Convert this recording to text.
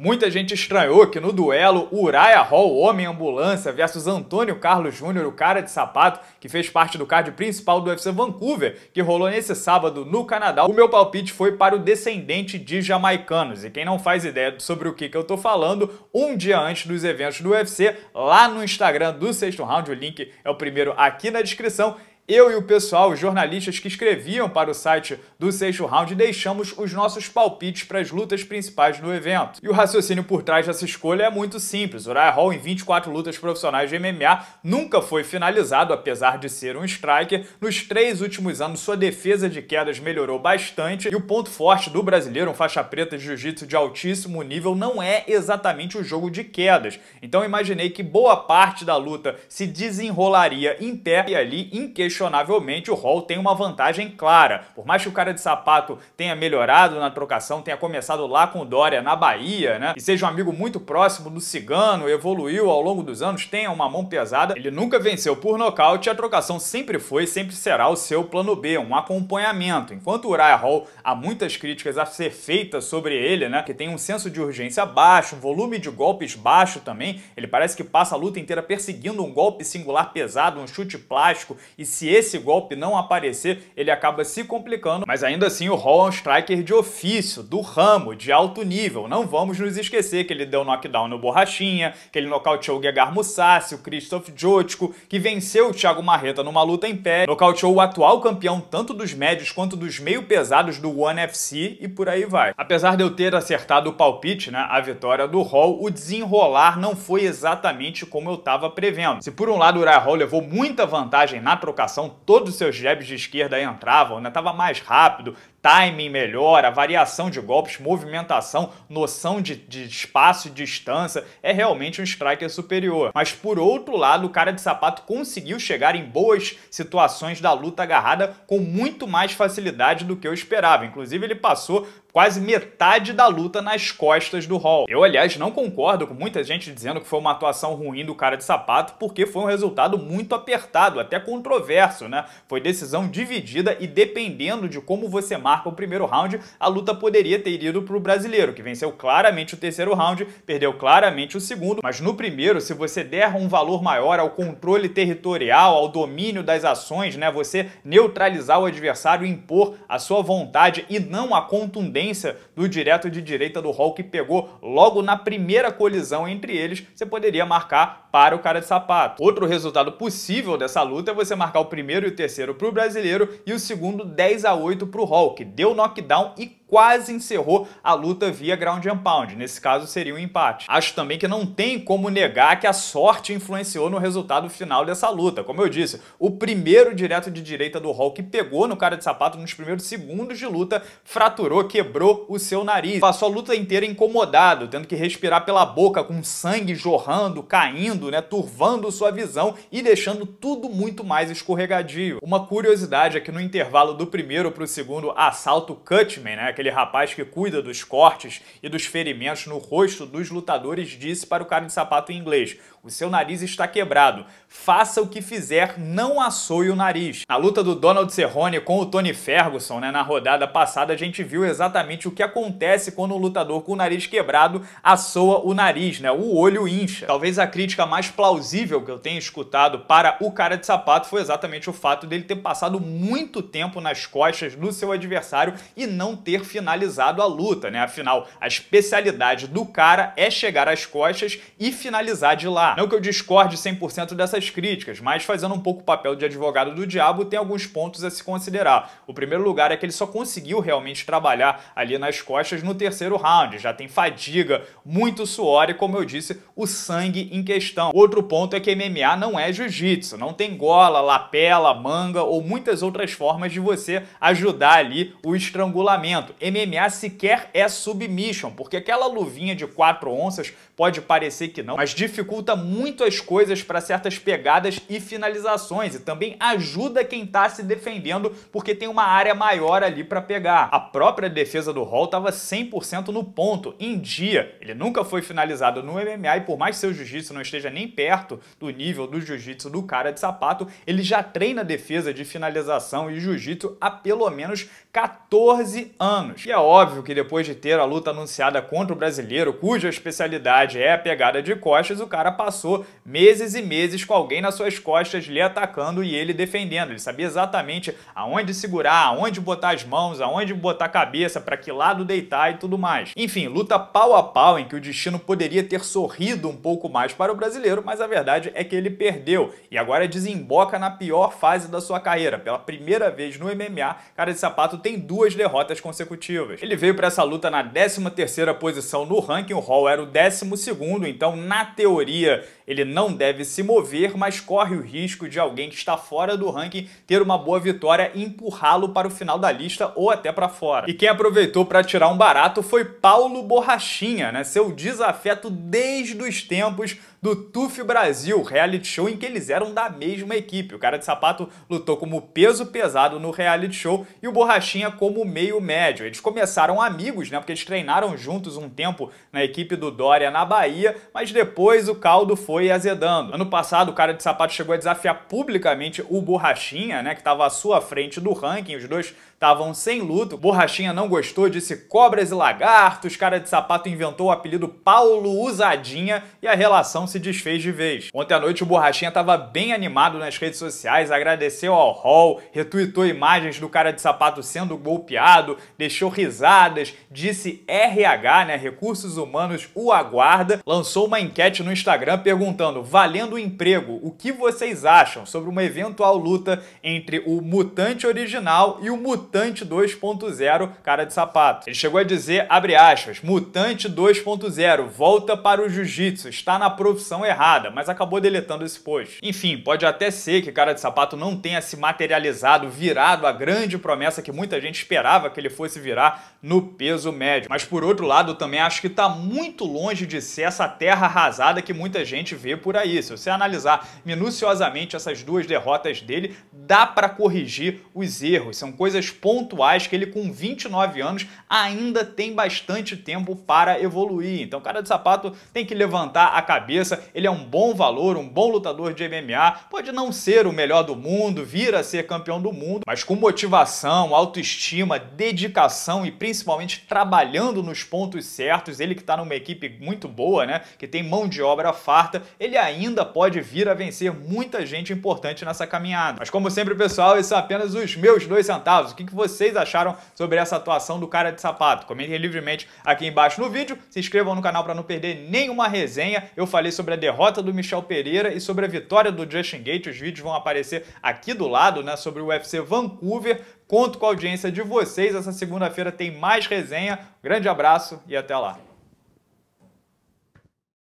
Muita gente estranhou que no duelo Uraya Hall, homem ambulância, versus Antônio Carlos Júnior, o cara de sapato, que fez parte do card principal do UFC Vancouver, que rolou nesse sábado no Canadá, o meu palpite foi para o descendente de jamaicanos. E quem não faz ideia sobre o que, que eu tô falando, um dia antes dos eventos do UFC, lá no Instagram do sexto round, o link é o primeiro aqui na descrição, eu e o pessoal, os jornalistas que escreviam para o site do sexto round, deixamos os nossos palpites para as lutas principais no evento. E o raciocínio por trás dessa escolha é muito simples. Uriah Hall, em 24 lutas profissionais de MMA, nunca foi finalizado, apesar de ser um striker. Nos três últimos anos, sua defesa de quedas melhorou bastante e o ponto forte do brasileiro, um faixa preta de jiu-jitsu de altíssimo nível, não é exatamente o jogo de quedas. Então imaginei que boa parte da luta se desenrolaria em pé e ali, em inquestionavelmente, inquestionavelmente o Hall tem uma vantagem clara. Por mais que o cara de sapato tenha melhorado na trocação, tenha começado lá com o Dória na Bahia, né? E seja um amigo muito próximo do Cigano, evoluiu ao longo dos anos, tenha uma mão pesada, ele nunca venceu por nocaute, a trocação sempre foi e sempre será o seu plano B, um acompanhamento. Enquanto o Uriah Hall há muitas críticas a ser feitas sobre ele, né? Que tem um senso de urgência baixo, um volume de golpes baixo também. Ele parece que passa a luta inteira perseguindo um golpe singular pesado, um chute plástico e se esse golpe não aparecer, ele acaba se complicando, mas ainda assim o Hall é um striker de ofício, do ramo, de alto nível. Não vamos nos esquecer que ele deu knockdown no Borrachinha, que ele nocauteou o Gegar Mussassi, o Christoph Jotko, que venceu o Thiago Marreta numa luta em pé, nocauteou o atual campeão tanto dos médios quanto dos meio pesados do One FC e por aí vai. Apesar de eu ter acertado o palpite, né, a vitória do Hall, o desenrolar não foi exatamente como eu estava prevendo. Se por um lado o Uriah Hall levou muita vantagem na trocação marcação, todos os seus jabs de esquerda entravam, né? Tava mais rápido, timing melhora, variação de golpes, movimentação, noção de, de espaço e distância, é realmente um striker superior. Mas por outro lado, o cara de sapato conseguiu chegar em boas situações da luta agarrada com muito mais facilidade do que eu esperava. Inclusive, ele passou quase metade da luta nas costas do Hall. Eu, aliás, não concordo com muita gente dizendo que foi uma atuação ruim do cara de sapato, porque foi um resultado muito apertado, até controverso, né? Foi decisão dividida e dependendo de como você marca marca o primeiro round, a luta poderia ter ido para o brasileiro, que venceu claramente o terceiro round, perdeu claramente o segundo, mas no primeiro, se você der um valor maior ao controle territorial, ao domínio das ações, né, você neutralizar o adversário, impor a sua vontade e não a contundência do direto de direita do Hall que pegou logo na primeira colisão entre eles, você poderia marcar para o cara de sapato. Outro resultado possível dessa luta é você marcar o primeiro e o terceiro para o brasileiro e o segundo 10 a 8 para o Hall, choke, deu knockdown e quase encerrou a luta via ground and pound. Nesse caso, seria um empate. Acho também que não tem como negar que a sorte influenciou no resultado final dessa luta. Como eu disse, o primeiro direto de direita do Hall que pegou no cara de sapato nos primeiros segundos de luta, fraturou, quebrou o seu nariz. Passou a luta inteira incomodado, tendo que respirar pela boca com sangue jorrando, caindo, né, turvando sua visão e deixando tudo muito mais escorregadio. Uma curiosidade é que no intervalo do primeiro para o segundo assalto Cutman, né, aquele rapaz que cuida dos cortes e dos ferimentos no rosto dos lutadores, disse para o cara de sapato em inglês: O seu nariz está quebrado. Faça o que fizer, não assoe o nariz. Na luta do Donald Cerrone com o Tony Ferguson, né, na rodada passada, a gente viu exatamente o que acontece quando um lutador com o nariz quebrado assoa o nariz, né? O olho incha. Talvez a crítica mais plausível que eu tenha escutado para o cara de sapato foi exatamente o fato dele ter passado muito tempo nas costas do seu adversário e não ter finalizado a luta, né? Afinal, a especialidade do cara é chegar às costas e finalizar de lá. Não que eu discorde 100% dessas críticas, mas fazendo um pouco o papel de advogado do diabo, tem alguns pontos a se considerar. O primeiro lugar é que ele só conseguiu realmente trabalhar ali nas costas no terceiro round. Já tem fadiga, muito suor e, como eu disse, o sangue em questão. Outro ponto é que MMA não é jiu-jitsu, não tem gola, lapela, manga ou muitas outras formas de você ajudar ali o estrangulamento. MMA sequer é submission, porque aquela luvinha de 4 onças pode parecer que não, mas dificulta muito as coisas para certas pegadas e finalizações e também ajuda quem está se defendendo porque tem uma área maior ali para pegar. A própria defesa do Hall estava 100% no ponto, em dia. Ele nunca foi finalizado no MMA e por mais seu jiu-jitsu não esteja nem perto do nível do jiu-jitsu do cara de sapato, ele já treina defesa de finalização e jiu-jitsu há pelo menos 14 anos anos. E é óbvio que depois de ter a luta anunciada contra o brasileiro, cuja especialidade é a pegada de costas, o cara passou meses e meses com alguém nas suas costas lhe atacando e ele defendendo. Ele sabia exatamente aonde segurar, aonde botar as mãos, aonde botar a cabeça, para que lado deitar e tudo mais. Enfim, luta pau a pau em que o destino poderia ter sorrido um pouco mais para o brasileiro, mas a verdade é que ele perdeu e agora desemboca na pior fase da sua carreira. Pela primeira vez no MMA, cara de sapato tem duas derrotas consecutivas consecutivas. Ele veio para essa luta na 13ª posição no ranking, o Hall era o 12º, então na teoria ele não deve se mover, mas corre o risco de alguém que está fora do ranking ter uma boa vitória e empurrá-lo para o final da lista ou até para fora. E quem aproveitou para tirar um barato foi Paulo Borrachinha, né? Seu desafeto desde os tempos do TUF Brasil, reality show em que eles eram da mesma equipe. O cara de sapato lutou como peso pesado no reality show e o Borrachinha como meio médio. Eles começaram amigos, né? Porque eles treinaram juntos um tempo na equipe do Dória na Bahia, mas depois o caldo foi azedando. Ano passado, o cara de sapato chegou a desafiar publicamente o Borrachinha, né? Que estava à sua frente do ranking, os dois estavam sem luto. Borrachinha não gostou, disse cobras e lagartos, cara de sapato inventou o apelido Paulo Usadinha e a relação se desfez de vez. Ontem à noite o Borrachinha estava bem animado nas redes sociais, agradeceu ao Hall, retuitou imagens do cara de sapato sendo golpeado, deixou risadas, disse RH, né, Recursos Humanos o aguarda, lançou uma enquete no Instagram perguntando: "Valendo o emprego, o que vocês acham sobre uma eventual luta entre o mutante original e o mutante Mutante 2.0 Cara de Sapato. Ele chegou a dizer, abre aspas, Mutante 2.0, volta para o jiu-jitsu, está na profissão errada, mas acabou deletando esse post. Enfim, pode até ser que Cara de Sapato não tenha se materializado, virado a grande promessa que muita gente esperava que ele fosse virar no peso médio. Mas por outro lado, também acho que está muito longe de ser essa terra arrasada que muita gente vê por aí. Se você analisar minuciosamente essas duas derrotas dele, dá para corrigir os erros. São coisas pontuais que ele com 29 anos ainda tem bastante tempo para evoluir. Então, o cara de sapato tem que levantar a cabeça, ele é um bom valor, um bom lutador de MMA, pode não ser o melhor do mundo, vir a ser campeão do mundo, mas com motivação, autoestima, dedicação e principalmente trabalhando nos pontos certos, ele que está numa equipe muito boa, né, que tem mão de obra farta, ele ainda pode vir a vencer muita gente importante nessa caminhada. Mas como sempre, pessoal, esses são é apenas os meus dois centavos. O que que vocês acharam sobre essa atuação do cara de sapato. Comentem livremente aqui embaixo no vídeo, se inscrevam no canal para não perder nenhuma resenha. Eu falei sobre a derrota do Michel Pereira e sobre a vitória do Justin Gate. Os vídeos vão aparecer aqui do lado, né, sobre o UFC Vancouver. Conto com a audiência de vocês. Essa segunda-feira tem mais resenha. Grande abraço e até lá.